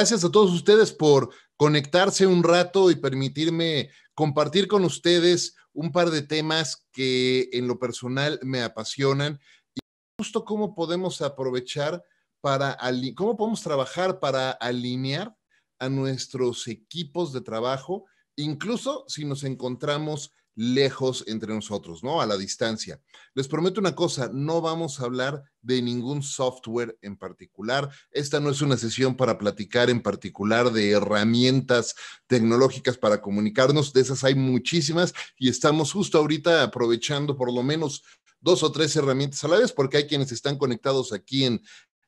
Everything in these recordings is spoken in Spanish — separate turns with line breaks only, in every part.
Gracias a todos ustedes por conectarse un rato y permitirme compartir con ustedes un par de temas que en lo personal me apasionan y justo cómo podemos aprovechar para, cómo podemos trabajar para alinear a nuestros equipos de trabajo, incluso si nos encontramos lejos entre nosotros, ¿no? A la distancia. Les prometo una cosa, no vamos a hablar de ningún software en particular. Esta no es una sesión para platicar en particular de herramientas tecnológicas para comunicarnos. De esas hay muchísimas y estamos justo ahorita aprovechando por lo menos dos o tres herramientas a la vez, porque hay quienes están conectados aquí en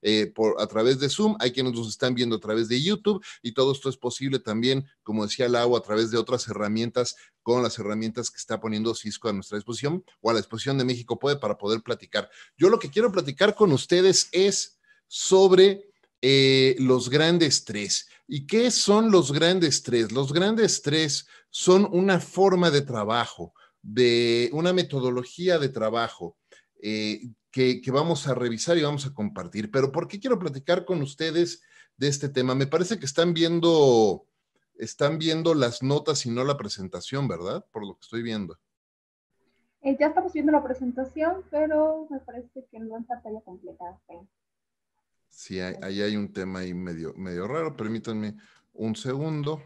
eh, por, a través de Zoom, hay quienes nos están viendo a través de YouTube y todo esto es posible también, como decía Lau, a través de otras herramientas con las herramientas que está poniendo Cisco a nuestra exposición o a la exposición de México Puede para poder platicar. Yo lo que quiero platicar con ustedes es sobre eh, los grandes tres. ¿Y qué son los grandes tres? Los grandes tres son una forma de trabajo, de una metodología de trabajo eh, que, vamos a revisar y vamos a compartir. Pero ¿por qué quiero platicar con ustedes de este tema? Me parece que están viendo, están viendo las notas y no la presentación, ¿verdad? Por lo que estoy viendo. Eh, ya estamos viendo la presentación, pero me parece que no está pantalla completa. Sí, ahí hay, un tema ahí medio, medio raro. Permítanme un segundo.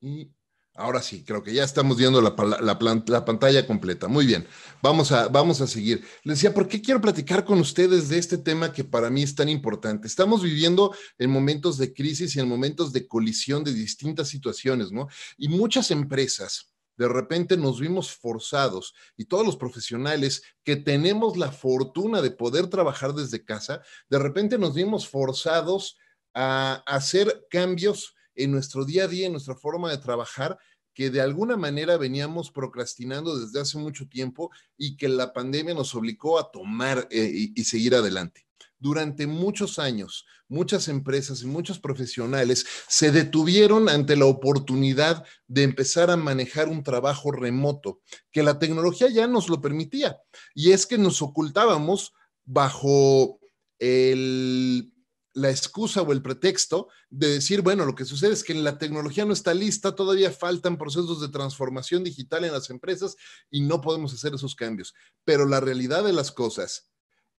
Y ahora sí, creo que ya estamos viendo la, pantalla completa. Muy bien, vamos a, vamos a seguir. Les decía, ¿por qué quiero platicar con ustedes de este tema que para mí es tan importante? Estamos viviendo en momentos de crisis y en momentos de colisión de distintas situaciones, ¿no? Y muchas empresas de repente nos vimos forzados y todos los profesionales que tenemos la fortuna de poder trabajar desde casa, de repente nos vimos forzados a hacer cambios en nuestro día a día, en nuestra forma de trabajar, que de alguna manera veníamos procrastinando desde hace mucho tiempo y que la pandemia nos obligó a tomar eh, y seguir adelante. Durante muchos años, muchas empresas y muchos profesionales se detuvieron ante la oportunidad de empezar a manejar un trabajo remoto, que la tecnología ya nos lo permitía. Y es que nos ocultábamos bajo el la excusa o el pretexto de decir, bueno, lo que sucede es que la tecnología no está lista, todavía faltan procesos de transformación digital en las empresas y no podemos hacer esos cambios. Pero la realidad de las cosas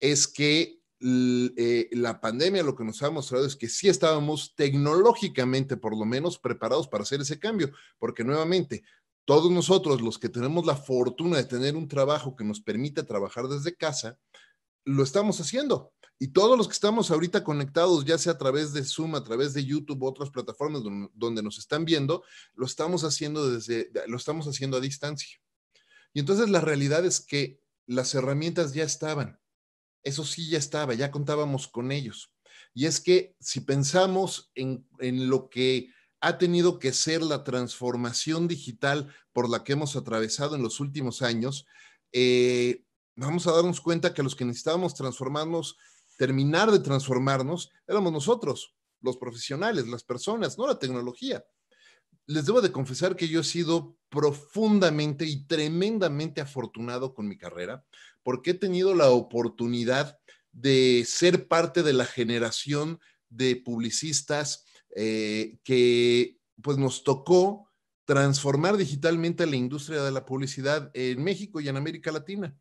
es que eh, la pandemia lo que nos ha mostrado es que sí estábamos tecnológicamente, por lo menos, preparados para hacer ese cambio, porque nuevamente todos nosotros, los que tenemos la fortuna de tener un trabajo que nos permite trabajar desde casa, lo estamos haciendo. Y todos los que estamos ahorita conectados, ya sea a través de Zoom, a través de YouTube, otras plataformas donde, nos están viendo, lo estamos haciendo desde, lo estamos haciendo a distancia. Y entonces la realidad es que las herramientas ya estaban. Eso sí ya estaba, ya contábamos con ellos. Y es que si pensamos en, en lo que ha tenido que ser la transformación digital por la que hemos atravesado en los últimos años, eh, vamos a darnos cuenta que los que necesitábamos transformarnos, terminar de transformarnos, éramos nosotros, los profesionales, las personas, no la tecnología. Les debo de confesar que yo he sido profundamente y tremendamente afortunado con mi carrera, porque he tenido la oportunidad de ser parte de la generación de publicistas eh, que pues nos tocó transformar digitalmente la industria de la publicidad en México y en América Latina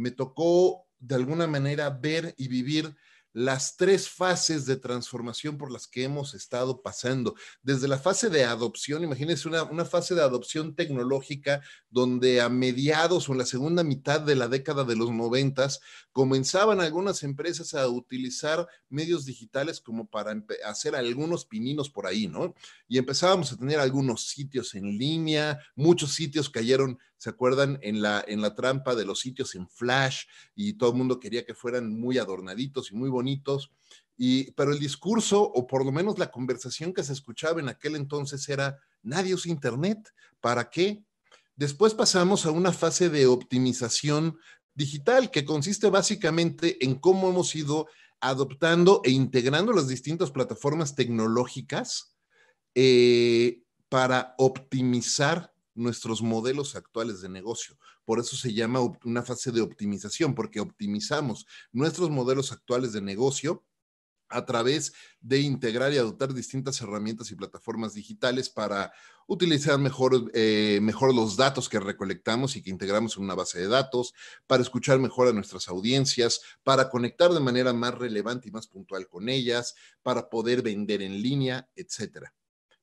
me tocó de alguna manera ver y vivir las tres fases de transformación por las que hemos estado pasando. Desde la fase de adopción, imagínense una, fase de adopción tecnológica donde a mediados o en la segunda mitad de la década de los noventas comenzaban algunas empresas a utilizar medios digitales como para hacer algunos pininos por ahí, ¿no? Y empezábamos a tener algunos sitios en línea, muchos sitios cayeron ¿se acuerdan? En la, en la trampa de los sitios en Flash y todo el mundo quería que fueran muy adornaditos y muy bonitos. Y, pero el discurso, o por lo menos la conversación que se escuchaba en aquel entonces era, nadie usa Internet, ¿para qué? Después pasamos a una fase de optimización digital que consiste básicamente en cómo hemos ido adoptando e integrando las distintas plataformas tecnológicas eh, para optimizar nuestros modelos actuales de negocio. Por eso se llama una fase de optimización, porque optimizamos nuestros modelos actuales de negocio a través de integrar y adoptar distintas herramientas y plataformas digitales para utilizar mejor, eh, mejor los datos que recolectamos y que integramos en una base de datos, para escuchar mejor a nuestras audiencias, para conectar de manera más relevante y más puntual con ellas, para poder vender en línea, etcétera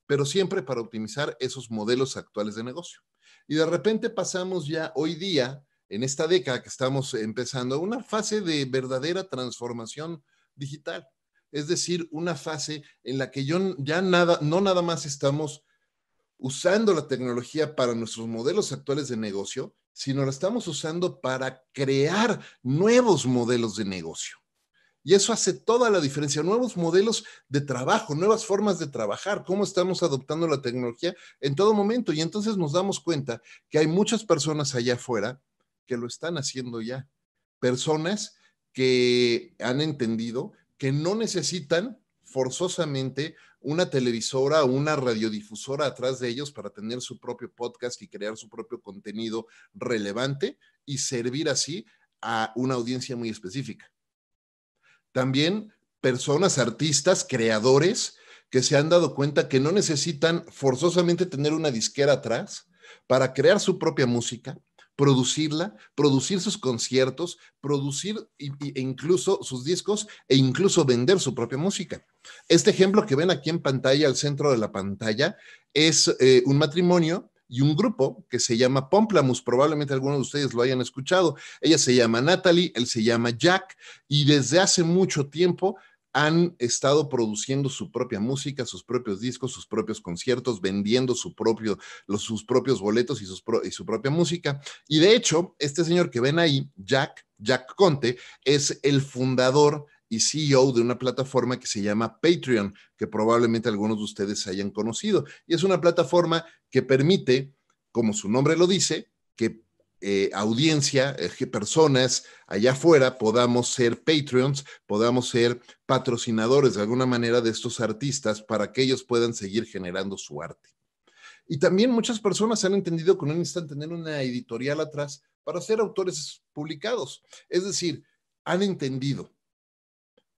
pero siempre para optimizar esos modelos actuales de negocio. Y de repente pasamos ya hoy día, en esta década que estamos empezando, a una fase de verdadera transformación digital. Es decir, una fase en la que yo ya nada, no nada más estamos usando la tecnología para nuestros modelos actuales de negocio, sino la estamos usando para crear nuevos modelos de negocio. Y eso hace toda la diferencia. Nuevos modelos de trabajo, nuevas formas de trabajar, cómo estamos adoptando la tecnología en todo momento. Y entonces nos damos cuenta que hay muchas personas allá afuera que lo están haciendo ya. Personas que han entendido que no necesitan forzosamente una televisora o una radiodifusora atrás de ellos para tener su propio podcast y crear su propio contenido relevante y servir así a una audiencia muy específica también personas, artistas, creadores que se han dado cuenta que no necesitan forzosamente tener una disquera atrás para crear su propia música, producirla, producir sus conciertos, producir e incluso sus discos e incluso vender su propia música. Este ejemplo que ven aquí en pantalla, al centro de la pantalla, es eh, un matrimonio y un grupo que se llama Pomplamus. Probablemente algunos de ustedes lo hayan escuchado. Ella se llama Natalie, él se llama Jack y desde hace mucho tiempo han estado produciendo su propia música, sus propios discos, sus propios conciertos, vendiendo su propio, los, sus propios boletos y, sus y su propia música. Y de hecho, este señor que ven ahí, Jack, Jack Conte, es el fundador y CEO de una plataforma que se llama Patreon, que probablemente algunos de ustedes hayan conocido. Y es una plataforma que permite, como su nombre lo dice, que eh, audiencia, eh, que personas allá afuera podamos ser Patreons, podamos ser patrocinadores de alguna manera de estos artistas para que ellos puedan seguir generando su arte. Y también muchas personas han entendido que no necesitan tener una editorial atrás para ser autores publicados. Es decir, han entendido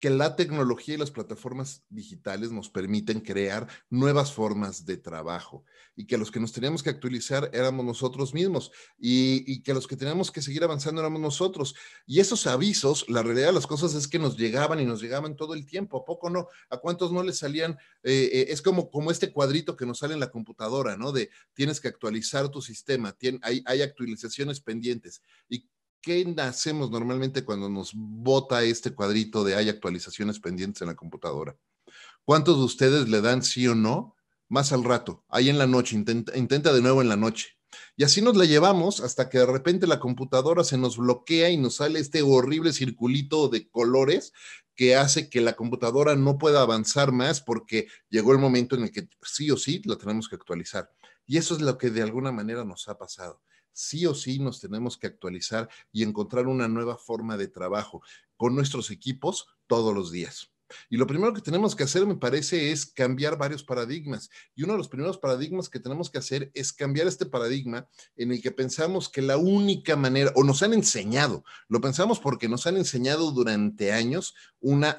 que la tecnología y las plataformas digitales nos permiten crear nuevas formas de trabajo y que los que nos teníamos que actualizar éramos nosotros mismos y, que los que teníamos que seguir avanzando éramos nosotros. Y esos avisos, la realidad de las cosas es que nos llegaban y nos llegaban todo el tiempo. ¿A poco no? ¿A cuántos no les salían? Eh, eh, es como, como este cuadrito que nos sale en la computadora, ¿no? De tienes que actualizar tu sistema, hay, hay actualizaciones pendientes. ¿Y qué hacemos normalmente cuando nos bota este cuadrito de hay actualizaciones pendientes en la computadora? ¿Cuántos de ustedes le dan sí o no? Más al rato, ahí en la noche, intenta, de nuevo en la noche. Y así nos la llevamos hasta que de repente la computadora se nos bloquea y nos sale este horrible circulito de colores que hace que la computadora no pueda avanzar más porque llegó el momento en el que sí o sí la tenemos que actualizar. Y eso es lo que de alguna manera nos ha pasado sí o sí nos tenemos que actualizar y encontrar una nueva forma de trabajo con nuestros equipos todos los días. Y lo primero que tenemos que hacer, me parece, es cambiar varios paradigmas. Y uno de los primeros paradigmas que tenemos que hacer es cambiar este paradigma en el que pensamos que la única manera, o nos han enseñado, lo pensamos porque nos han enseñado durante años una,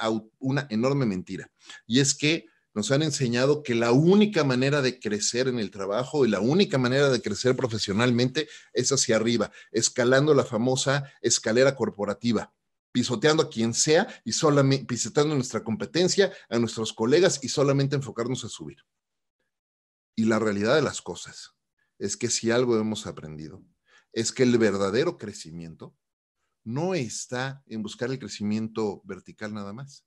enorme mentira. Y es que nos han enseñado que la única manera de crecer en el trabajo y la única manera de crecer profesionalmente es hacia arriba, escalando la famosa escalera corporativa pisoteando a quien sea y solamente pisoteando nuestra competencia, a nuestros colegas y solamente enfocarnos a subir. Y la realidad de las cosas es que si algo hemos aprendido es que el verdadero crecimiento no está en buscar el crecimiento vertical nada más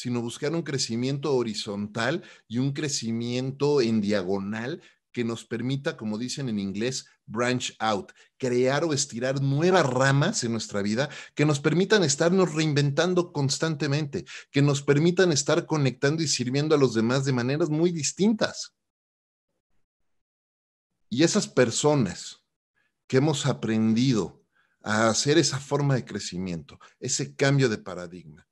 sino buscar un crecimiento horizontal y un crecimiento en diagonal que nos permita, como dicen en inglés, branch out, crear o estirar nuevas ramas en nuestra vida que nos permitan estarnos reinventando constantemente, que nos permitan estar conectando y sirviendo a los demás de maneras muy distintas. Y esas personas que hemos aprendido a hacer esa forma de crecimiento, ese cambio de paradigma,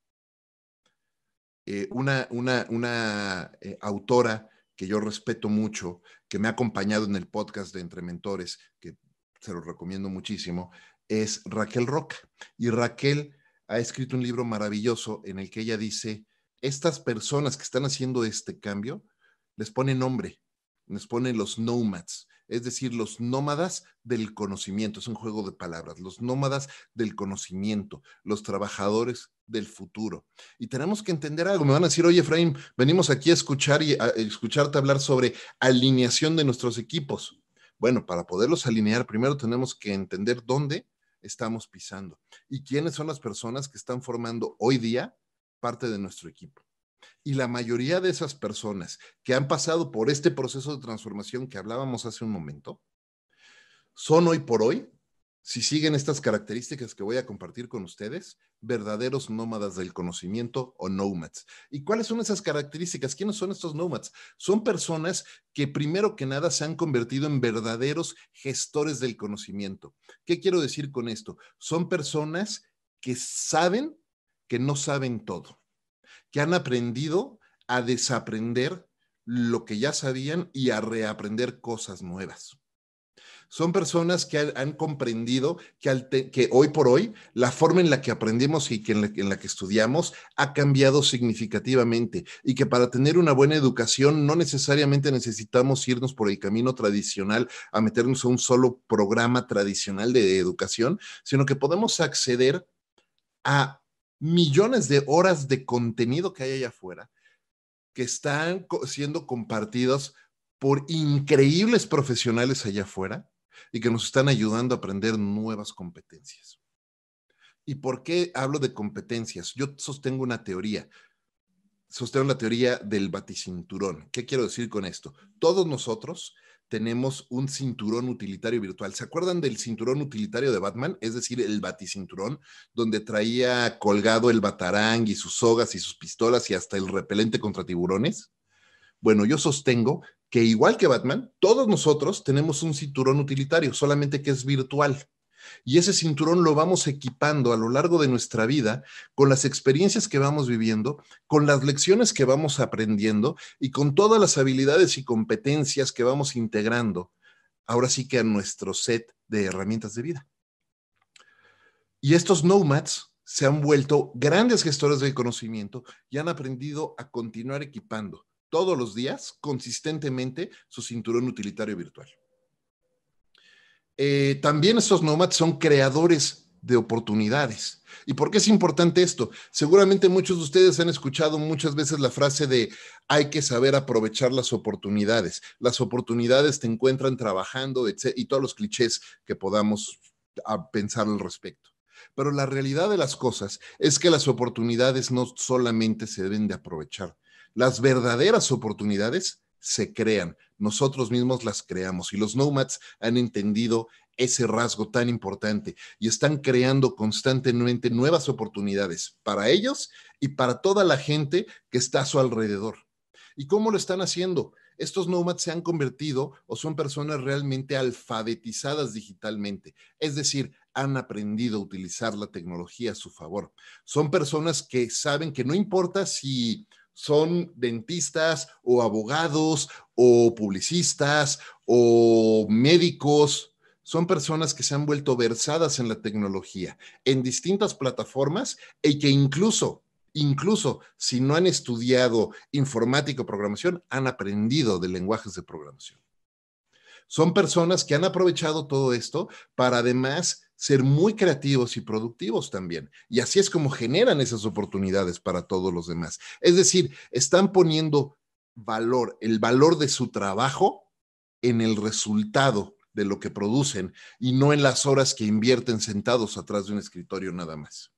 eh, una, una, una eh, autora que yo respeto mucho, que me ha acompañado en el podcast de Entre Mentores, que se lo recomiendo muchísimo, es Raquel Roca. Y Raquel ha escrito un libro maravilloso en el que ella dice, estas personas que están haciendo este cambio, les pone nombre, les pone los nomads, es decir, los nómadas del conocimiento, es un juego de palabras, los nómadas del conocimiento, los trabajadores del futuro. Y tenemos que entender algo, me van a decir, oye Efraín, venimos aquí a escuchar y escucharte hablar sobre alineación de nuestros equipos. Bueno, para poderlos alinear, primero tenemos que entender dónde estamos pisando y quiénes son las personas que están formando hoy día parte de nuestro equipo. Y la mayoría de esas personas que han pasado por este proceso de transformación que hablábamos hace un momento, son hoy por hoy, si siguen estas características que voy a compartir con ustedes, verdaderos nómadas del conocimiento o nomads. ¿Y cuáles son esas características? ¿Quiénes son estos nomads? Son personas que primero que nada se han convertido en verdaderos gestores del conocimiento. ¿Qué quiero decir con esto? Son personas que saben que no saben todo que han aprendido a desaprender lo que ya sabían y a reaprender cosas nuevas. Son personas que han comprendido que, hoy por hoy la forma en la que aprendemos y en la que estudiamos ha cambiado significativamente y que para tener una buena educación no necesariamente necesitamos irnos por el camino tradicional a meternos a un solo programa tradicional de educación, sino que podemos acceder a millones de horas de contenido que hay allá afuera que están siendo compartidos por increíbles profesionales allá afuera y que nos están ayudando a aprender nuevas competencias. ¿Y por qué hablo de competencias? Yo sostengo una teoría. Sostengo la teoría del baticinturón. ¿Qué quiero decir con esto? Todos nosotros tenemos un cinturón utilitario virtual. ¿Se acuerdan del cinturón utilitario de Batman? Es decir, el baticinturón, donde traía colgado el batarang y sus sogas y sus pistolas y hasta el repelente contra tiburones. Bueno, yo sostengo que igual que Batman, todos nosotros tenemos un cinturón utilitario, solamente que es virtual. Y ese cinturón lo vamos equipando a lo largo de nuestra vida con las experiencias que vamos viviendo, con las lecciones que vamos aprendiendo y con todas las habilidades y competencias que vamos integrando, ahora sí que a nuestro set de herramientas de vida. Y estos nomads se han vuelto grandes gestores del conocimiento y han aprendido a continuar equipando todos los días consistentemente su cinturón utilitario virtual. Eh, también estos nómadas son creadores de oportunidades. ¿Y por qué es importante esto? Seguramente muchos de ustedes han escuchado muchas veces la frase de hay que saber aprovechar las oportunidades. Las oportunidades te encuentran trabajando etc., y todos los clichés que podamos pensar al respecto. Pero la realidad de las cosas es que las oportunidades no solamente se deben de aprovechar. Las verdaderas oportunidades se crean, nosotros mismos las creamos y los nomads han entendido ese rasgo tan importante y están creando constantemente nuevas oportunidades para ellos y para toda la gente que está a su alrededor. ¿Y cómo lo están haciendo? Estos nomads se han convertido o son personas realmente alfabetizadas digitalmente, es decir, han aprendido a utilizar la tecnología a su favor. Son personas que saben que no importa si son dentistas o abogados o publicistas o médicos. Son personas que se han vuelto versadas en la tecnología, en distintas plataformas y que incluso, incluso si no han estudiado informática o programación, han aprendido de lenguajes de programación. Son personas que han aprovechado todo esto para además ser muy creativos y productivos también. Y así es como generan esas oportunidades para todos los demás. Es decir, están poniendo valor, el valor de su trabajo en el resultado de lo que producen y no en las horas que invierten sentados atrás de un escritorio nada más.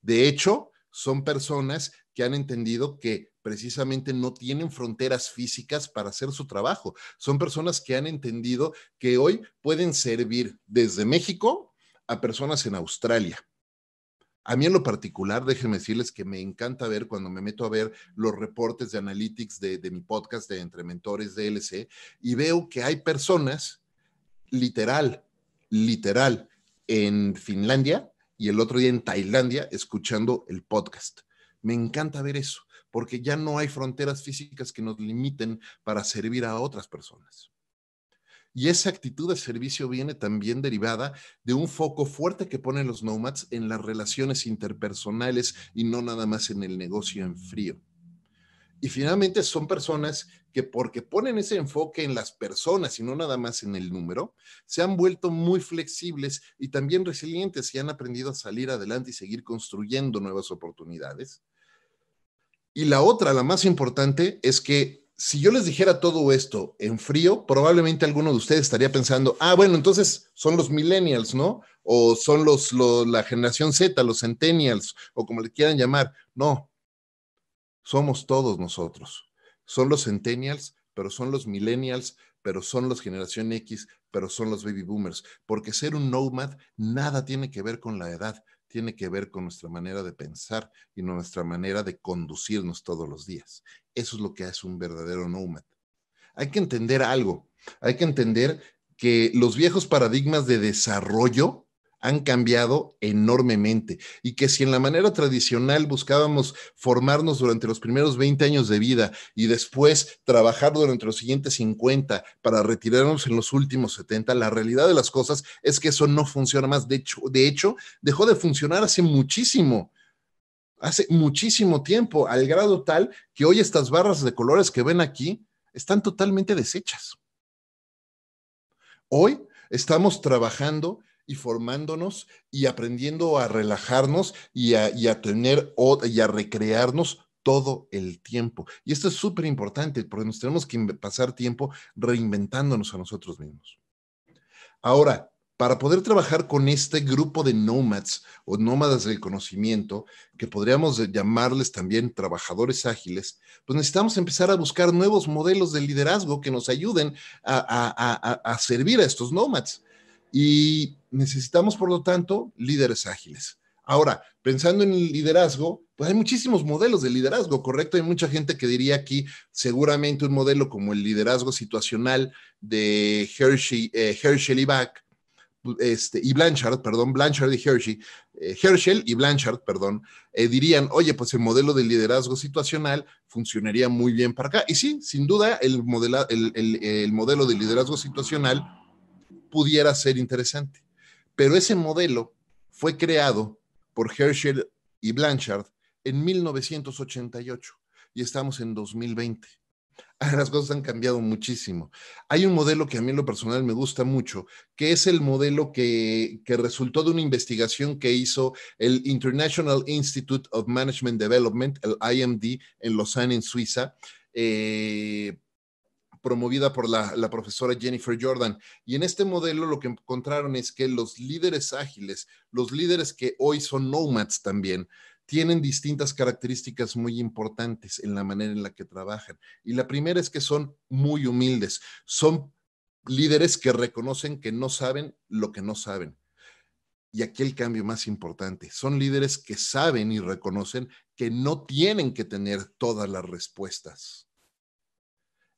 De hecho, son personas que han entendido que precisamente no tienen fronteras físicas para hacer su trabajo. Son personas que han entendido que hoy pueden servir desde México a personas en Australia. A mí en lo particular, déjenme decirles que me encanta ver cuando me meto a ver los reportes de analytics de, de mi podcast de Entre Mentores DLC y veo que hay personas literal, literal, en Finlandia y el otro día en Tailandia escuchando el podcast. Me encanta ver eso, porque ya no hay fronteras físicas que nos limiten para servir a otras personas. Y esa actitud de servicio viene también derivada de un foco fuerte que ponen los nomads en las relaciones interpersonales y no nada más en el negocio en frío. Y finalmente son personas que porque ponen ese enfoque en las personas y no nada más en el número, se han vuelto muy flexibles y también resilientes y han aprendido a salir adelante y seguir construyendo nuevas oportunidades. Y la otra, la más importante, es que si yo les dijera todo esto en frío, probablemente alguno de ustedes estaría pensando, ah, bueno, entonces son los millennials, ¿no? O son los, la generación Z, los centennials, o como le quieran llamar. No, somos todos nosotros. Son los centennials, pero son los millennials, pero son los generación X, pero son los baby boomers, porque ser un nomad nada tiene que ver con la edad tiene que ver con nuestra manera de pensar y nuestra manera de conducirnos todos los días. Eso es lo que hace un verdadero nomad. Hay que entender algo, hay que entender que los viejos paradigmas de desarrollo han cambiado enormemente y que si en la manera tradicional buscábamos formarnos durante los primeros 20 años de vida y después trabajar durante los siguientes 50 para retirarnos en los últimos 70, la realidad de las cosas es que eso no funciona más. De hecho, de hecho dejó de funcionar hace muchísimo hace muchísimo tiempo, al grado tal que hoy estas barras de colores que ven aquí están totalmente deshechas. Hoy estamos trabajando y formándonos y aprendiendo a relajarnos y a, y a tener y a recrearnos todo el tiempo. Y esto es súper importante porque nos tenemos que pasar tiempo reinventándonos a nosotros mismos. Ahora, para poder trabajar con este grupo de nómadas o nómadas del conocimiento, que podríamos llamarles también trabajadores ágiles, pues necesitamos empezar a buscar nuevos modelos de liderazgo que nos ayuden a, servir a estos nómadas. Y necesitamos, por lo tanto, líderes ágiles. Ahora, pensando en el liderazgo, pues hay muchísimos modelos de liderazgo, ¿correcto? Hay mucha gente que diría aquí, seguramente un modelo como el liderazgo situacional de Hershey, eh, Herschel y este, Blanchard, perdón, Blanchard y Hershey, eh, Herschel y Blanchard, perdón, eh, dirían, oye, pues el modelo de liderazgo situacional funcionaría muy bien para acá. Y sí, sin duda, el, el, el modelo de liderazgo situacional pudiera ser interesante. Pero ese modelo fue creado por Herschel y Blanchard en 1988 y estamos en 2020. Ah, las cosas han cambiado muchísimo. Hay un modelo que a mí en lo personal me gusta mucho, que es el modelo que, resultó de una investigación que hizo el International Institute of Management Development, el IMD, en Lausanne, en Suiza, eh, promovida por la, profesora Jennifer Jordan. Y en este modelo lo que encontraron es que los líderes ágiles, los líderes que hoy son nomads también, tienen distintas características muy importantes en la manera en la que trabajan. Y la primera es que son muy humildes, son líderes que reconocen que no saben lo que no saben. Y aquí el cambio más importante, son líderes que saben y reconocen que no tienen que tener todas las respuestas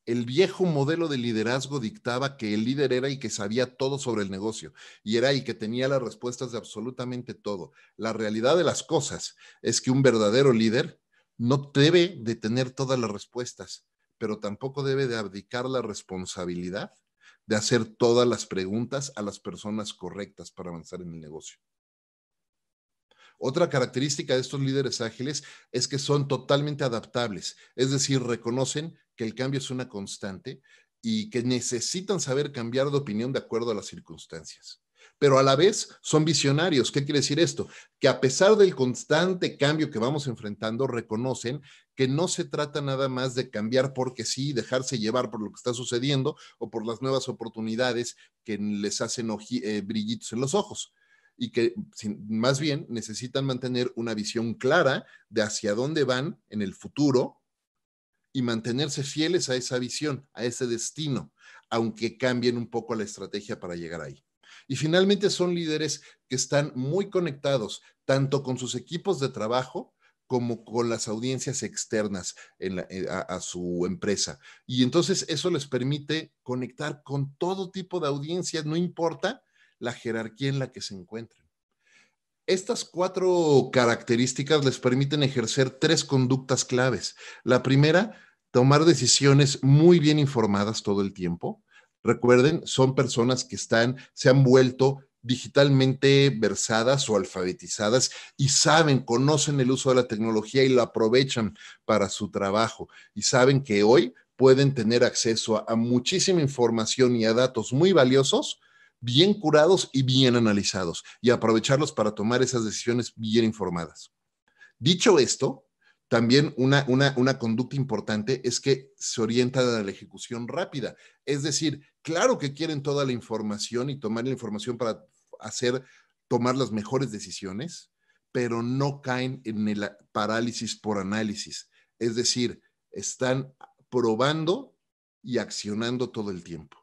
el viejo modelo de liderazgo dictaba que el líder era y que sabía todo sobre el negocio y era y que tenía las respuestas de absolutamente todo. La realidad de las cosas es que un verdadero líder no debe de tener todas las respuestas, pero tampoco debe de abdicar la responsabilidad de hacer todas las preguntas a las personas correctas para avanzar en el negocio. Otra característica de estos líderes ágiles es que son totalmente adaptables, es decir, reconocen que el cambio es una constante y que necesitan saber cambiar de opinión de acuerdo a las circunstancias. Pero a la vez son visionarios. ¿Qué quiere decir esto? Que a pesar del constante cambio que vamos enfrentando, reconocen que no se trata nada más de cambiar porque sí, dejarse llevar por lo que está sucediendo o por las nuevas oportunidades que les hacen eh, brillitos en los ojos y que más bien necesitan mantener una visión clara de hacia dónde van en el futuro y mantenerse fieles a esa visión, a ese destino, aunque cambien un poco la estrategia para llegar ahí. Y finalmente son líderes que están muy conectados tanto con sus equipos de trabajo como con las audiencias externas eh, a, su empresa. Y entonces eso les permite conectar con todo tipo de audiencias, no importa la jerarquía en la que se encuentren. Estas cuatro características les permiten ejercer tres conductas claves. La primera, tomar decisiones muy bien informadas todo el tiempo. Recuerden, son personas que están, se han vuelto digitalmente versadas o alfabetizadas y saben, conocen el uso de la tecnología y la aprovechan para su trabajo y saben que hoy pueden tener acceso a, muchísima información y a datos muy valiosos bien curados y bien analizados y aprovecharlos para tomar esas decisiones bien informadas. Dicho esto, también una, conducta importante es que se orienta a la ejecución rápida. Es decir, claro que quieren toda la información y tomar la información para hacer, tomar las mejores decisiones, pero no caen en el parálisis por análisis. Es decir, están probando y accionando todo el tiempo.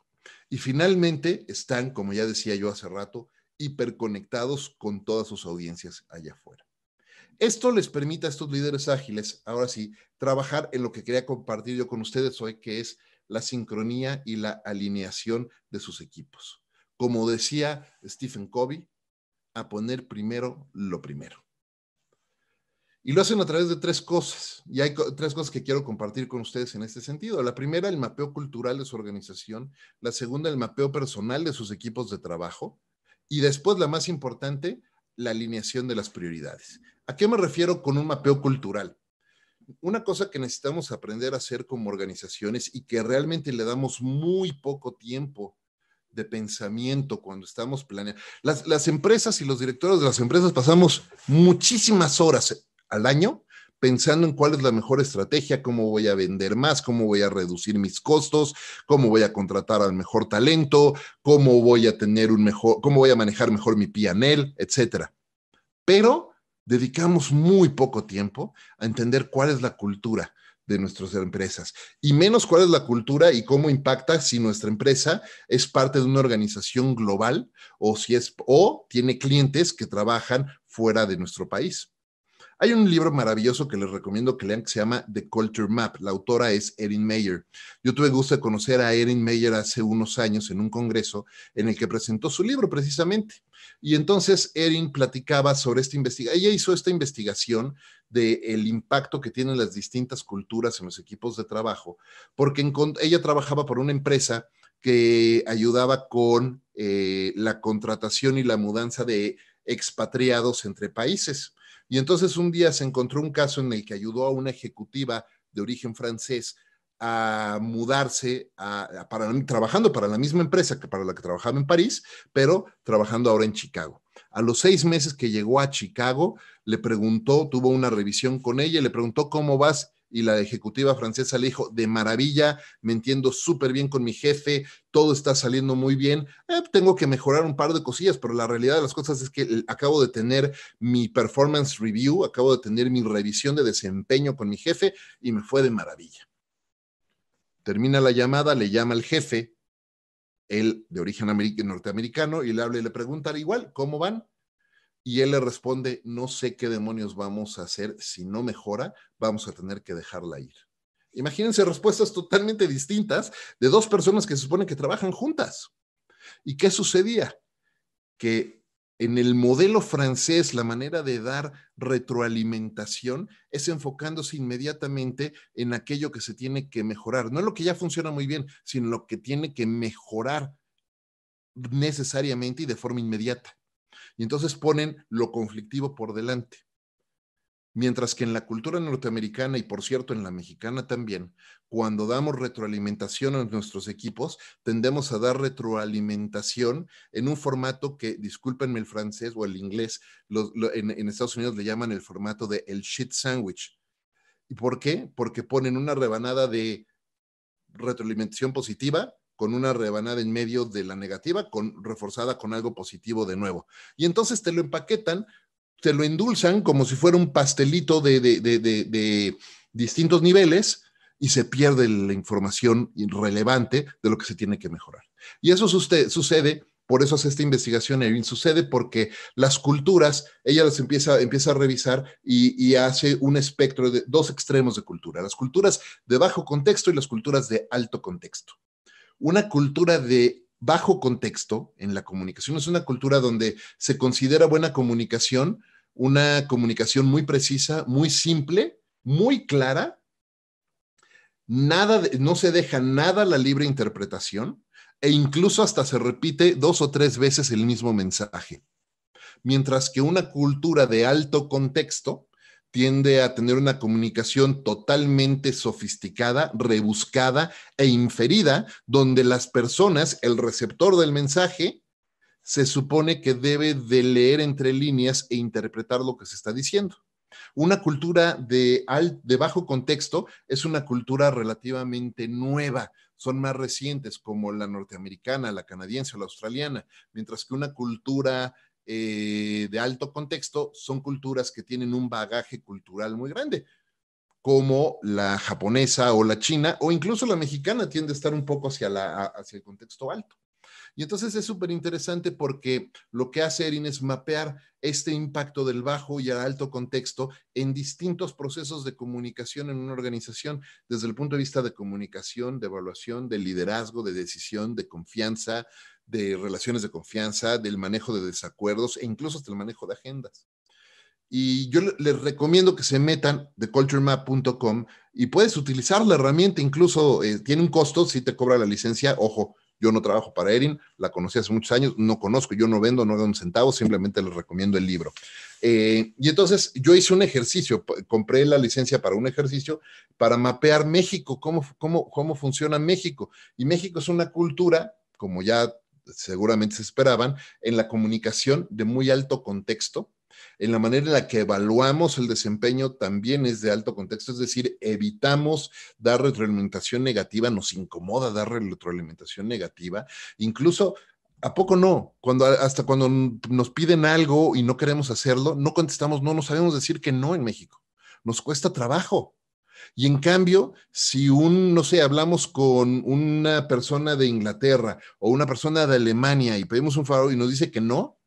Y finalmente están, como ya decía yo hace rato, hiperconectados con todas sus audiencias allá afuera. Esto les permite a estos líderes ágiles, ahora sí, trabajar en lo que quería compartir yo con ustedes hoy, que es la sincronía y la alineación de sus equipos. Como decía Stephen Covey, a poner primero lo primero. Y lo hacen a través de tres cosas. Y hay tres cosas que quiero compartir con ustedes en este sentido. La primera, el mapeo cultural de su organización. La segunda, el mapeo personal de sus equipos de trabajo. Y después, la más importante, la alineación de las prioridades. ¿A qué me refiero con un mapeo cultural? Una cosa que necesitamos aprender a hacer como organizaciones y que realmente le damos muy poco tiempo de pensamiento cuando estamos planeando. Las, las, empresas y los directores de las empresas pasamos muchísimas horas al año pensando en cuál es la mejor estrategia, cómo voy a vender más, cómo voy a reducir mis costos, cómo voy a contratar al mejor talento, cómo voy a tener un mejor, cómo voy a manejar mejor mi P&L, etcétera. Pero dedicamos muy poco tiempo a entender cuál es la cultura de nuestras empresas y menos cuál es la cultura y cómo impacta si nuestra empresa es parte de una organización global o si es o tiene clientes que trabajan fuera de nuestro país. Hay un libro maravilloso que les recomiendo que lean que se llama The Culture Map. La autora es Erin Mayer. Yo tuve gusto de conocer a Erin Mayer hace unos años en un congreso en el que presentó su libro precisamente. Y entonces Erin platicaba sobre esta investigación. Ella hizo esta investigación del el impacto que tienen las distintas culturas en los equipos de trabajo, porque ella trabajaba por una empresa que ayudaba con eh, la contratación y la mudanza de expatriados entre países. Y entonces un día se encontró un caso en el que ayudó a una ejecutiva de origen francés a mudarse, a, para, trabajando para la misma empresa que para la que trabajaba en París, pero trabajando ahora en Chicago. A los seis meses que llegó a Chicago, le preguntó, tuvo una revisión con ella, le preguntó cómo vas y la ejecutiva francesa le dijo, de maravilla, me entiendo súper bien con mi jefe, todo está saliendo muy bien, eh, tengo que mejorar un par de cosillas, pero la realidad de las cosas es que eh, acabo de tener mi performance review, acabo de tener mi revisión de desempeño con mi jefe y me fue de maravilla. Termina la llamada, le llama el jefe, él de origen norteamericano, y le habla y le pregunta, igual, ¿cómo van? Y él le responde, no sé qué demonios vamos a hacer si no mejora, vamos a tener que dejarla ir. Imagínense respuestas totalmente distintas de dos personas que se supone que trabajan juntas. ¿Y qué sucedía? Que en el modelo francés la manera de dar retroalimentación es enfocándose inmediatamente en aquello que se tiene que mejorar, no en lo que ya funciona muy bien, sino en lo que tiene que mejorar necesariamente y de forma inmediata. Y entonces ponen lo conflictivo por delante. Mientras que en la cultura norteamericana y por cierto en la mexicana también, cuando damos retroalimentación a nuestros equipos, tendemos a dar retroalimentación en un formato que, discúlpenme el francés o el inglés, en, en, Estados Unidos le llaman el formato de el shit sandwich. ¿Y por qué? Porque ponen una rebanada de retroalimentación positiva con una rebanada en medio de la negativa, con, reforzada con algo positivo de nuevo. Y entonces te lo empaquetan, te lo endulzan como si fuera un pastelito de, distintos niveles y se pierde la información relevante de lo que se tiene que mejorar. Y eso sucede, por eso hace esta investigación, Erin, sucede porque las culturas, ella las empieza, empieza a revisar y, hace un espectro de dos extremos de cultura, las culturas de bajo contexto y las culturas de alto contexto una cultura de bajo contexto en la comunicación, es una cultura donde se considera buena comunicación, una comunicación muy precisa, muy simple, muy clara, no se deja nada a la libre interpretación e incluso hasta se repite dos o tres veces el mismo mensaje. Mientras que una cultura de alto contexto tiende a tener una comunicación totalmente sofisticada, rebuscada e inferida, donde las personas, el receptor del mensaje, se supone que debe de leer entre líneas e interpretar lo que se está diciendo. Una cultura de, de bajo contexto es una cultura relativamente nueva, son más recientes como la norteamericana, la canadiense o la australiana, mientras que una cultura eh, de alto contexto son culturas que tienen un bagaje cultural muy grande, como la japonesa o la china, o incluso la mexicana tiende a estar un poco hacia, hacia el contexto alto. Y entonces es súper interesante porque lo que hace Erin es mapear este impacto del bajo y el alto contexto en distintos procesos de comunicación en una organización, desde el punto de vista de comunicación, de evaluación, de liderazgo, de decisión, de confianza, de relaciones de confianza, del manejo de desacuerdos e incluso hasta el manejo de agendas. Y yo les recomiendo que se metan de culturemap.com y puedes utilizar la herramienta, incluso eh, tiene un costo si te cobra la licencia. Ojo, yo no trabajo para Erin, la conocí hace muchos años, no conozco, yo no vendo, no hago un centavo, simplemente les recomiendo el libro. Eh, y entonces yo hice un ejercicio, compré la licencia para un ejercicio para mapear México, cómo, cómo, cómo funciona México. Y México es una cultura, como ya seguramente se esperaban, en la comunicación de muy alto contexto, en la manera en la que evaluamos el desempeño también es de alto contexto, es decir, evitamos dar retroalimentación negativa, nos incomoda dar retroalimentación negativa, incluso ¿A poco no? Cuando, hasta cuando nos piden algo y no queremos hacerlo, no contestamos, no, no sabemos decir que no en México. Nos cuesta trabajo. Y en cambio, si un, no sé, hablamos con una persona de Inglaterra o una persona de Alemania y pedimos un favor y nos dice que no,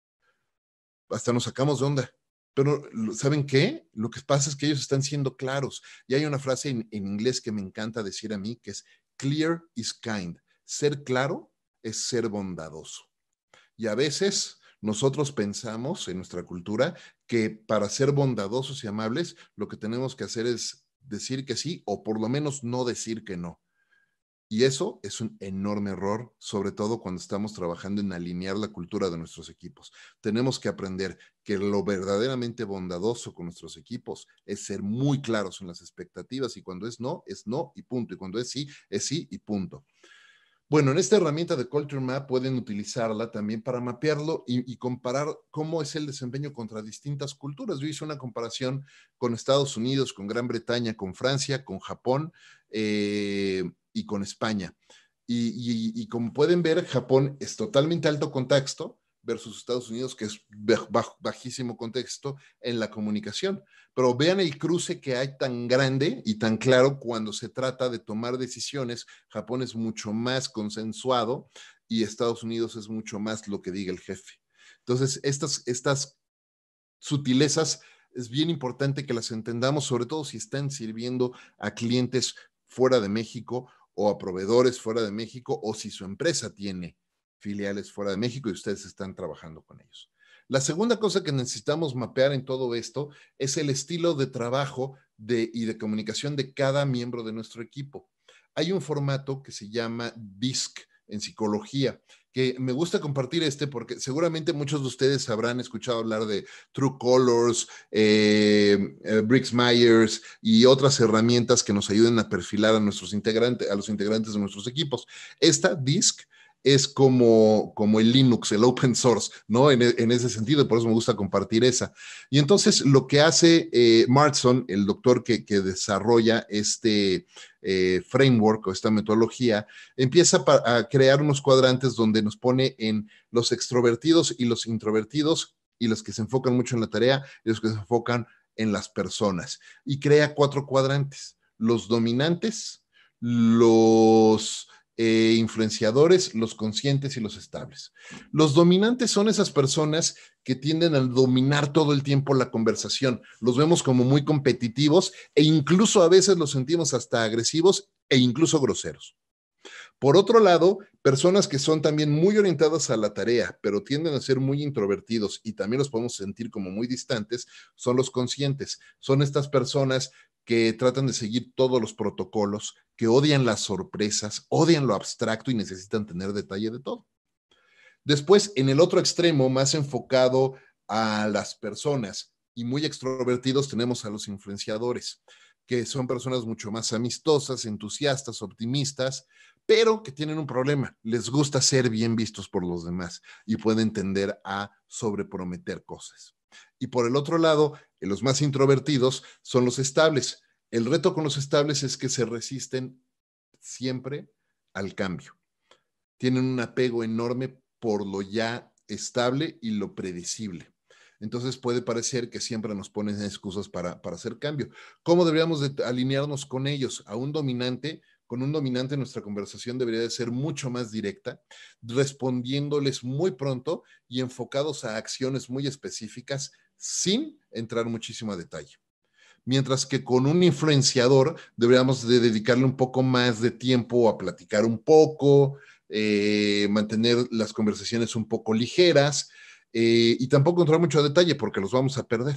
hasta nos sacamos de onda. Pero, ¿saben qué? Lo que pasa es que ellos están siendo claros. Y hay una frase en, en inglés que me encanta decir a mí, que es, clear is kind. Ser claro es ser bondadoso. Y a veces nosotros pensamos en nuestra cultura que para ser bondadosos y amables, lo que tenemos que hacer es decir que sí o por lo menos no decir que no. Y eso es un enorme error, sobre todo cuando estamos trabajando en alinear la cultura de nuestros equipos. Tenemos que aprender que lo verdaderamente bondadoso con nuestros equipos es ser muy claros en las expectativas y cuando es no, es no y punto. Y cuando es sí, es sí y punto. Bueno, en esta herramienta de Culture Map pueden utilizarla también para mapearlo y, comparar cómo es el desempeño contra distintas culturas. Yo hice una comparación con Estados Unidos, con Gran Bretaña, con Francia, con Japón eh, y con España. y, como pueden ver, Japón es totalmente alto contexto, versus Estados Unidos, que es bajísimo contexto en la comunicación. Pero vean el cruce que hay tan grande y tan claro cuando se trata de tomar decisiones. Japón es mucho más consensuado y Estados Unidos es mucho más lo que diga el jefe. Entonces, estas, estas sutilezas es bien importante que las entendamos, sobre todo si están sirviendo a clientes fuera de México o a proveedores fuera de México o si su empresa tiene filiales fuera de México y ustedes están trabajando con ellos. La segunda cosa que necesitamos mapear en todo esto es el estilo de trabajo y de comunicación de cada miembro de nuestro equipo. Hay un formato que se llama DISC en psicología, que me gusta compartir este porque seguramente muchos de ustedes habrán escuchado hablar de True Colors, eh, eh, Bricks Myers y otras herramientas que nos ayuden a perfilar a nuestros integrantes, a los integrantes de nuestros equipos. Esta DISC es como, como el Linux, el open source, ¿no? E, en, ese sentido, por eso me gusta compartir esa. Y entonces lo que hace eh, Martson, el doctor que, desarrolla este eh, framework o esta metodología, empieza a crear unos cuadrantes donde nos pone en los extrovertidos y los introvertidos y los que se enfocan mucho en la tarea y los que se enfocan en las personas. Y crea cuatro cuadrantes, los dominantes, los eh, influenciadores, los conscientes y los estables. Los dominantes son esas personas que tienden a dominar todo el tiempo la conversación. Los vemos como muy competitivos e incluso a veces los sentimos hasta agresivos e incluso groseros. Por otro lado, personas que son también muy orientadas a la tarea, pero tienden a ser muy introvertidos y también los podemos sentir como muy distantes, son los conscientes. Son estas personas que tratan de seguir todos los protocolos, que odian las sorpresas, odian lo abstracto y necesitan tener detalle de todo. Después, en el otro extremo, más enfocado a las personas y muy extrovertidos, tenemos a los influenciadores, que son personas mucho más amistosas, entusiastas, optimistas, pero que tienen un problema. Les gusta ser bien vistos por los demás y pueden tender a sobreprometer cosas. Y por el otro lado, los más introvertidos son los estables. El reto con los estables es que se resisten siempre al cambio. Tienen un apego enorme por lo ya estable y lo predecible. Entonces puede parecer que siempre nos ponen excusas para, para hacer cambio. ¿Cómo deberíamos alinearnos con ellos? A un dominante, con un dominante nuestra conversación debería de ser mucho más directa, respondiéndoles muy pronto y enfocados a acciones muy específicas sin entrar muchísimo a detalle. Mientras que con un influenciador deberíamos de dedicarle un poco más de tiempo a platicar un poco, eh, mantener las conversaciones un poco ligeras eh, y tampoco entrar mucho a detalle porque los vamos a perder.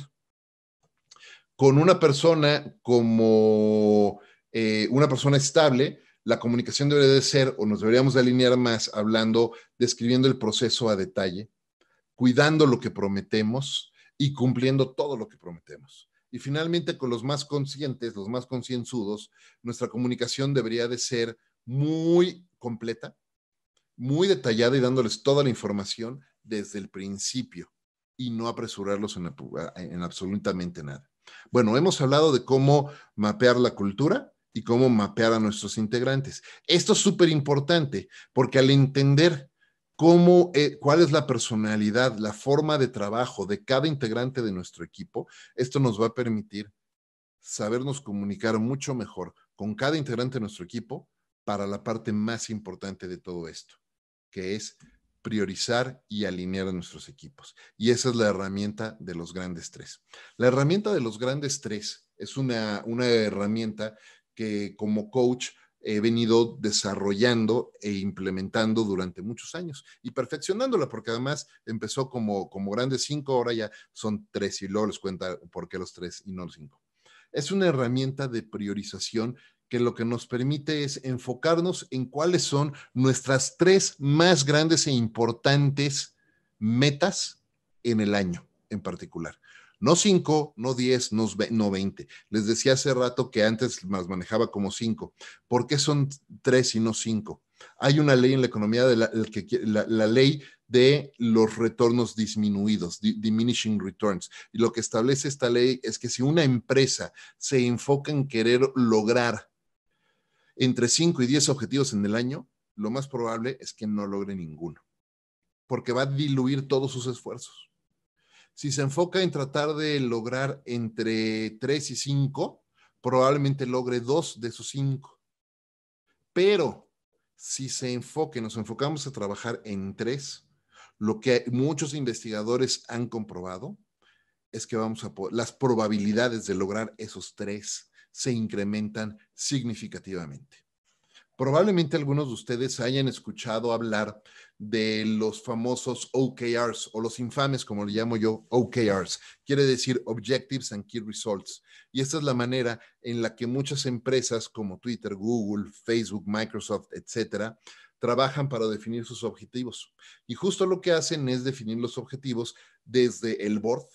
Con una persona como eh, una persona estable, la comunicación debería de ser o nos deberíamos alinear más hablando, describiendo el proceso a detalle, cuidando lo que prometemos, y cumpliendo todo lo que prometemos. Y finalmente, con los más conscientes, los más concienzudos, nuestra comunicación debería de ser muy completa, muy detallada y dándoles toda la información desde el principio y no apresurarlos en, en absolutamente nada. Bueno, hemos hablado de cómo mapear la cultura y cómo mapear a nuestros integrantes. Esto es súper importante porque al entender cómo, eh, cuál es la personalidad, la forma de trabajo de cada integrante de nuestro equipo, esto nos va a permitir sabernos comunicar mucho mejor con cada integrante de nuestro equipo para la parte más importante de todo esto, que es priorizar y alinear a nuestros equipos. Y esa es la herramienta de los grandes tres. La herramienta de los grandes tres es una herramienta que como coach he venido desarrollando e implementando durante muchos años y perfeccionándola, porque además empezó como, como grandes cinco, ahora ya son tres y luego les cuenta por qué los tres y no los cinco. Es una herramienta de priorización que lo que nos permite es enfocarnos en cuáles son nuestras tres más grandes e importantes metas en el año en particular. No 5, no 10, no 20. Les decía hace rato que antes las manejaba como 5. ¿Por qué son 3 y no 5? Hay una ley en la economía, de la, la ley de los retornos disminuidos, diminishing returns. Y lo que establece esta ley es que si una empresa se enfoca en querer lograr entre 5 y 10 objetivos en el año, lo más probable es que no logre ninguno, porque va a diluir todos sus esfuerzos si se enfoca en tratar de lograr entre 3 y 5, probablemente logre dos de esos cinco. Pero si se enfoque, nos enfocamos a trabajar en tres, lo que muchos investigadores han comprobado es que vamos a las probabilidades de lograr esos tres se incrementan significativamente. Probablemente algunos de ustedes hayan escuchado hablar de los famosos OKRs o los infames, como le llamo yo, OKRs. Quiere decir Objectives and Key Results. Y esta es la manera en la que muchas empresas como Twitter, Google, Facebook, Microsoft, etcétera, trabajan para definir sus objetivos. Y justo lo que hacen es definir los objetivos desde el board,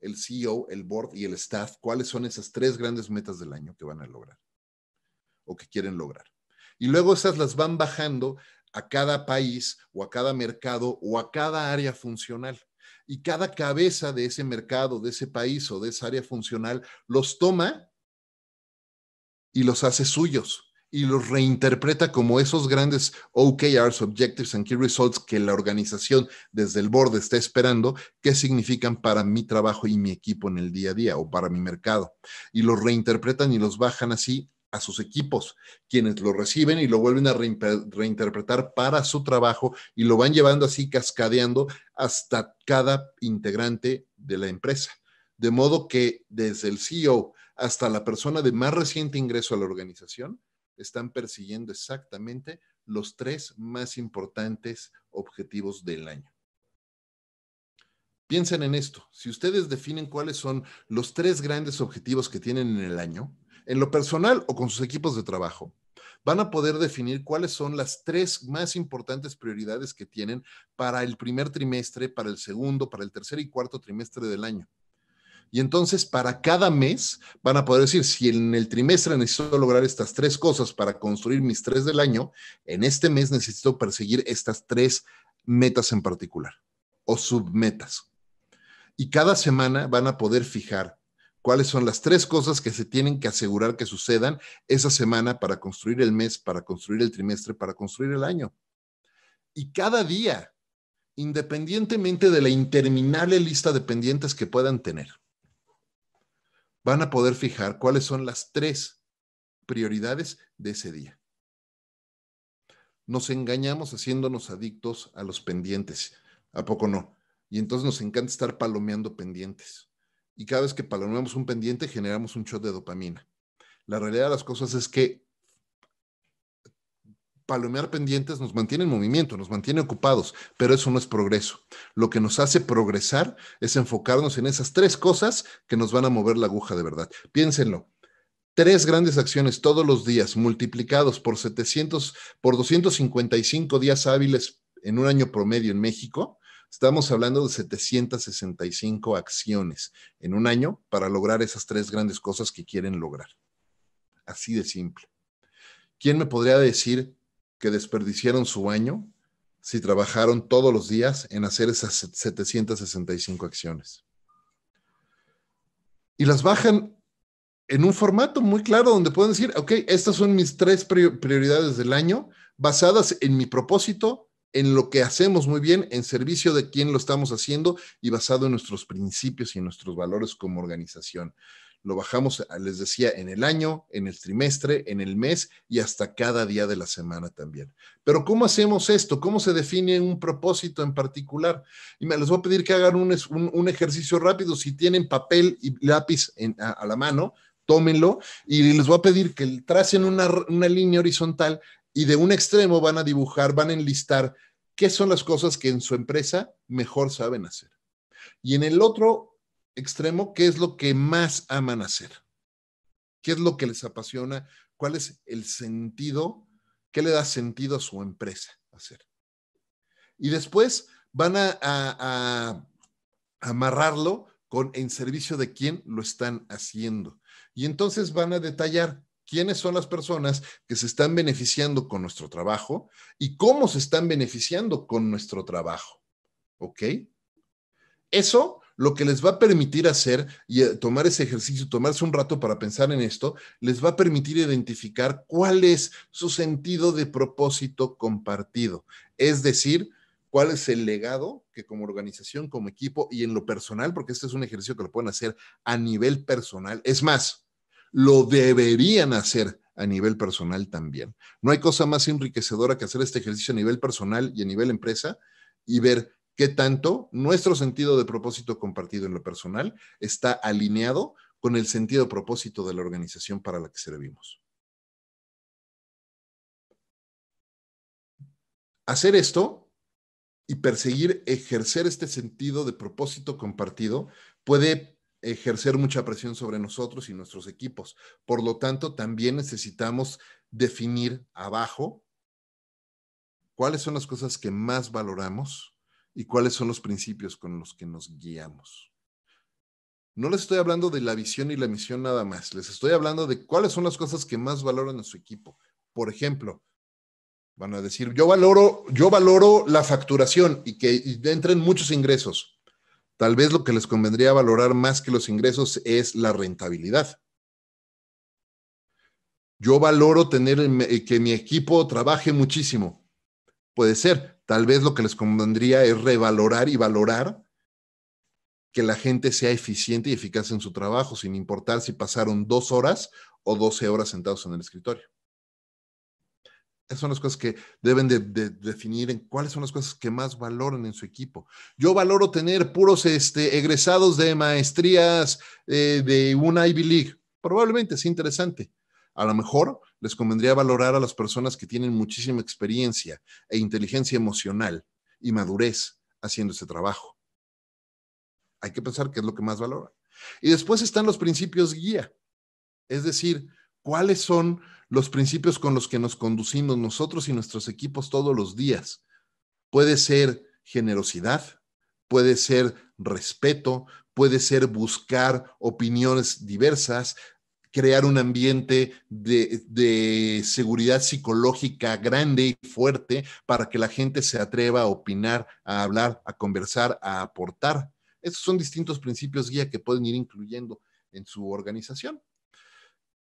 el CEO, el board y el staff, cuáles son esas tres grandes metas del año que van a lograr o que quieren lograr. Y luego esas las van bajando a cada país o a cada mercado o a cada área funcional. Y cada cabeza de ese mercado, de ese país o de esa área funcional los toma y los hace suyos y los reinterpreta como esos grandes OKRs, Objectives and Key Results, que la organización desde el borde está esperando, qué significan para mi trabajo y mi equipo en el día a día o para mi mercado. Y los reinterpretan y los bajan así a sus equipos, quienes lo reciben y lo vuelven a reinterpretar para su trabajo y lo van llevando así cascadeando hasta cada integrante de la empresa. De modo que desde el CEO hasta la persona de más reciente ingreso a la organización, están persiguiendo exactamente los tres más importantes objetivos del año. Piensen en esto. Si ustedes definen cuáles son los tres grandes objetivos que tienen en el año, en lo personal o con sus equipos de trabajo, van a poder definir cuáles son las tres más importantes prioridades que tienen para el primer trimestre, para el segundo, para el tercer y cuarto trimestre del año. Y entonces para cada mes van a poder decir, si en el trimestre necesito lograr estas tres cosas para construir mis tres del año, en este mes necesito perseguir estas tres metas en particular o submetas. Y cada semana van a poder fijar cuáles son las tres cosas que se tienen que asegurar que sucedan esa semana para construir el mes, para construir el trimestre, para construir el año. Y cada día, independientemente de la interminable lista de pendientes que puedan tener, van a poder fijar cuáles son las tres prioridades de ese día. Nos engañamos haciéndonos adictos a los pendientes. ¿A poco no? Y entonces nos encanta estar palomeando pendientes y cada vez que palomeamos un pendiente generamos un shot de dopamina. La realidad de las cosas es que palomear pendientes nos mantiene en movimiento, nos mantiene ocupados, pero eso no es progreso. Lo que nos hace progresar es enfocarnos en esas tres cosas que nos van a mover la aguja de verdad. Piénsenlo. Tres grandes acciones todos los días multiplicados por 700 por 255 días hábiles en un año promedio en México Estamos hablando de 765 acciones en un año para lograr esas tres grandes cosas que quieren lograr. Así de simple. ¿Quién me podría decir que desperdiciaron su año si trabajaron todos los días en hacer esas 765 acciones? Y las bajan en un formato muy claro donde pueden decir, ok, estas son mis tres prioridades del año basadas en mi propósito, en lo que hacemos muy bien, en servicio de quien lo estamos haciendo y basado en nuestros principios y nuestros valores como organización. Lo bajamos, ah, les decía, en el año, en el trimestre, en el mes y hasta cada día de la semana también. Pero ¿cómo hacemos esto? ¿Cómo se define un propósito en particular? Y me les voy a pedir que hagan un, ejercicio rápido. Si tienen papel y lápiz a, la mano, tómenlo y les voy a pedir que tracen una, línea horizontal y de un extremo van a dibujar, van a enlistar qué son las cosas que en su empresa mejor saben hacer. Y en el otro extremo, qué es lo que más aman hacer, qué es lo que les apasiona, cuál es el sentido, qué le da sentido a su empresa hacer. Y después van a, amarrarlo con en servicio de quién lo están haciendo. Y entonces van a detallar quiénes son las personas que se están beneficiando con nuestro trabajo y cómo se están beneficiando con nuestro trabajo. ¿Ok? Eso lo que les va a permitir hacer y eh, tomar ese ejercicio, tomarse un rato para pensar en esto, les va a permitir identificar cuál es su sentido de propósito compartido. Es decir, cuál es el legado que como organización, como equipo y en lo personal, porque este es un ejercicio que lo pueden hacer a nivel personal. Es más, lo deberían hacer a nivel personal también. No hay cosa más enriquecedora que hacer este ejercicio a nivel personal y a nivel empresa y ver qué tanto nuestro sentido de propósito compartido en lo personal está alineado con el sentido de propósito de la organización para la que servimos. Hacer esto y perseguir ejercer este sentido de propósito compartido puede ejercer mucha presión sobre nosotros y nuestros equipos. Por lo tanto, también necesitamos definir abajo cuáles son las cosas que más valoramos y cuáles son los principios con los que nos guiamos. No les estoy hablando de la visión y la misión nada más, les estoy hablando de cuáles son las cosas que más valoran a su equipo. Por ejemplo, van a decir, yo valoro, yo valoro la facturación y que entren muchos ingresos. Tal vez lo que les convendría valorar más que los ingresos es la rentabilidad. Yo valoro tener eh, que mi equipo trabaje muchísimo. Puede ser. Tal vez lo que les convendría es revalorar y valorar que la gente sea eficiente y eficaz en su trabajo, sin importar si pasaron dos horas o doce horas sentados en el escritorio esas son las cosas que deben de, definir en cuáles son las cosas que más valoran en su equipo. Yo valoro tener puros este, egresados de maestrías eh, de una Ivy League. Probablemente es interesante. A lo mejor les convendría valorar a las personas que tienen muchísima experiencia e inteligencia emocional y madurez haciendo ese trabajo. Hay que pensar qué es lo que más valoran Y después están los principios guía. Es decir, cuáles son los principios con los que nos conducimos nosotros y nuestros equipos todos los días. Puede ser generosidad, puede ser respeto, puede ser buscar opiniones diversas, crear un ambiente de, seguridad psicológica grande y fuerte para que la gente se atreva a opinar, a hablar, a conversar, a aportar. Esos son distintos principios guía que pueden ir incluyendo en su organización.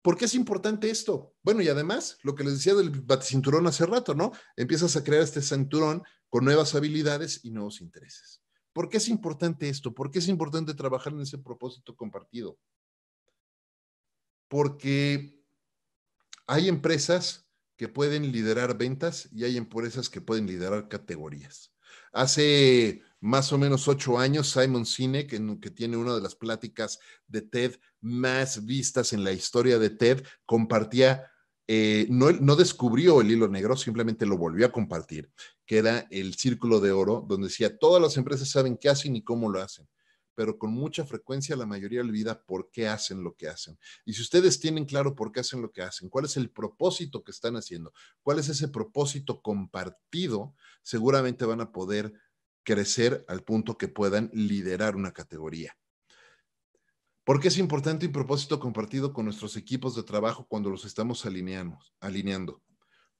¿Por qué es importante esto? Bueno, y además, lo que les decía del baticinturón hace rato, ¿no? Empiezas a crear este cinturón con nuevas habilidades y nuevos intereses. ¿Por qué es importante esto? ¿Por qué es importante trabajar en ese propósito compartido? Porque hay empresas que pueden liderar ventas y hay empresas que pueden liderar categorías. Hace más o menos ocho años, Simon Sinek, que tiene una de las pláticas de TED más vistas en la historia de TED, compartía, eh, no, no descubrió el hilo negro, simplemente lo volvió a compartir, que era el círculo de oro, donde decía, todas las empresas saben qué hacen y cómo lo hacen pero con mucha frecuencia la mayoría olvida por qué hacen lo que hacen. Y si ustedes tienen claro por qué hacen lo que hacen, cuál es el propósito que están haciendo, cuál es ese propósito compartido, seguramente van a poder crecer al punto que puedan liderar una categoría qué es importante un propósito compartido con nuestros equipos de trabajo cuando los estamos alineando.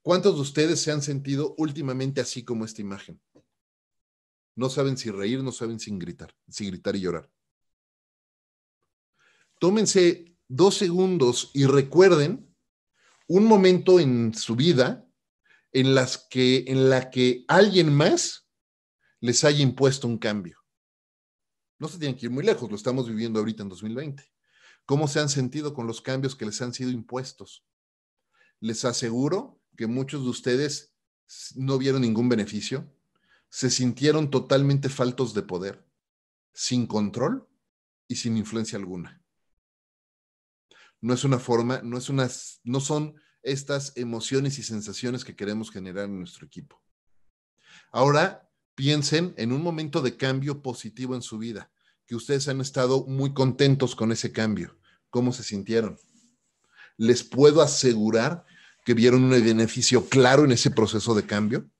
¿Cuántos de ustedes se han sentido últimamente así como esta imagen? No saben si reír, no saben si gritar, si gritar y llorar. Tómense dos segundos y recuerden un momento en su vida en, las que, en la que alguien más les haya impuesto un cambio. No se tienen que ir muy lejos, lo estamos viviendo ahorita en 2020. ¿Cómo se han sentido con los cambios que les han sido impuestos? Les aseguro que muchos de ustedes no vieron ningún beneficio, se sintieron totalmente faltos de poder, sin control y sin influencia alguna. No es una forma, no, es no son estas emociones y sensaciones que queremos generar en nuestro equipo. Ahora piensen en un momento de cambio positivo en su vida que ustedes han estado muy contentos con ese cambio. ¿Cómo se sintieron? Les puedo asegurar que vieron un beneficio claro en ese proceso de cambio.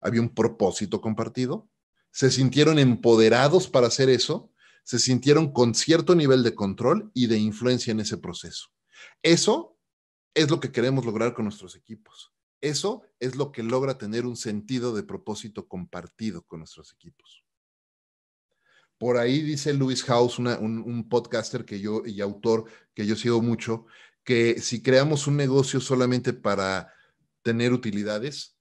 Había un propósito compartido. Se sintieron empoderados para hacer eso. Se sintieron con cierto nivel de control y de influencia en ese proceso. Eso es lo que queremos lograr con nuestros equipos. Eso es lo que logra tener un sentido de propósito compartido con nuestros equipos. Por ahí dice Luis House, un, podcaster que yo y autor que yo sigo mucho, que si creamos un negocio solamente para tener utilidades,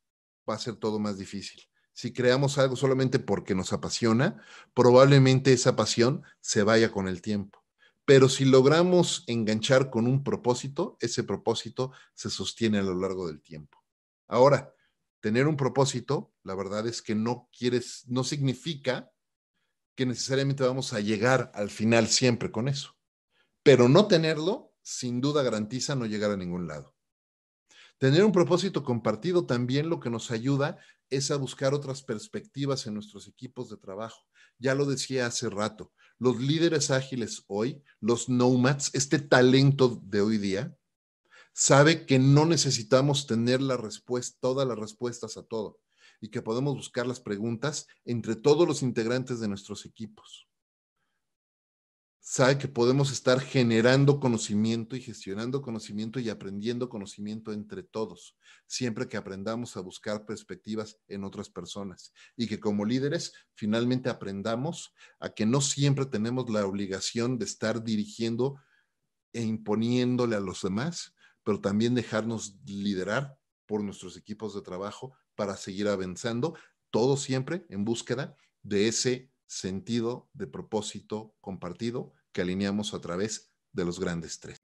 va a ser todo más difícil. Si creamos algo solamente porque nos apasiona, probablemente esa pasión se vaya con el tiempo. Pero si logramos enganchar con un propósito, ese propósito se sostiene a lo largo del tiempo. Ahora, tener un propósito, la verdad es que no quieres, no significa que necesariamente vamos a llegar al final siempre con eso. Pero no tenerlo, sin duda, garantiza no llegar a ningún lado. Tener un propósito compartido también lo que nos ayuda es a buscar otras perspectivas en nuestros equipos de trabajo. Ya lo decía hace rato, los líderes ágiles hoy, los nomads, este talento de hoy día, sabe que no necesitamos tener la respuesta, todas las respuestas a todo y que podemos buscar las preguntas entre todos los integrantes de nuestros equipos. Sabe que podemos estar generando conocimiento y gestionando conocimiento y aprendiendo conocimiento entre todos, siempre que aprendamos a buscar perspectivas en otras personas y que como líderes finalmente aprendamos a que no siempre tenemos la obligación de estar dirigiendo e imponiéndole a los demás, pero también dejarnos liderar por nuestros equipos de trabajo para seguir avanzando, todo siempre en búsqueda de ese sentido de propósito compartido que alineamos a través de los grandes tres.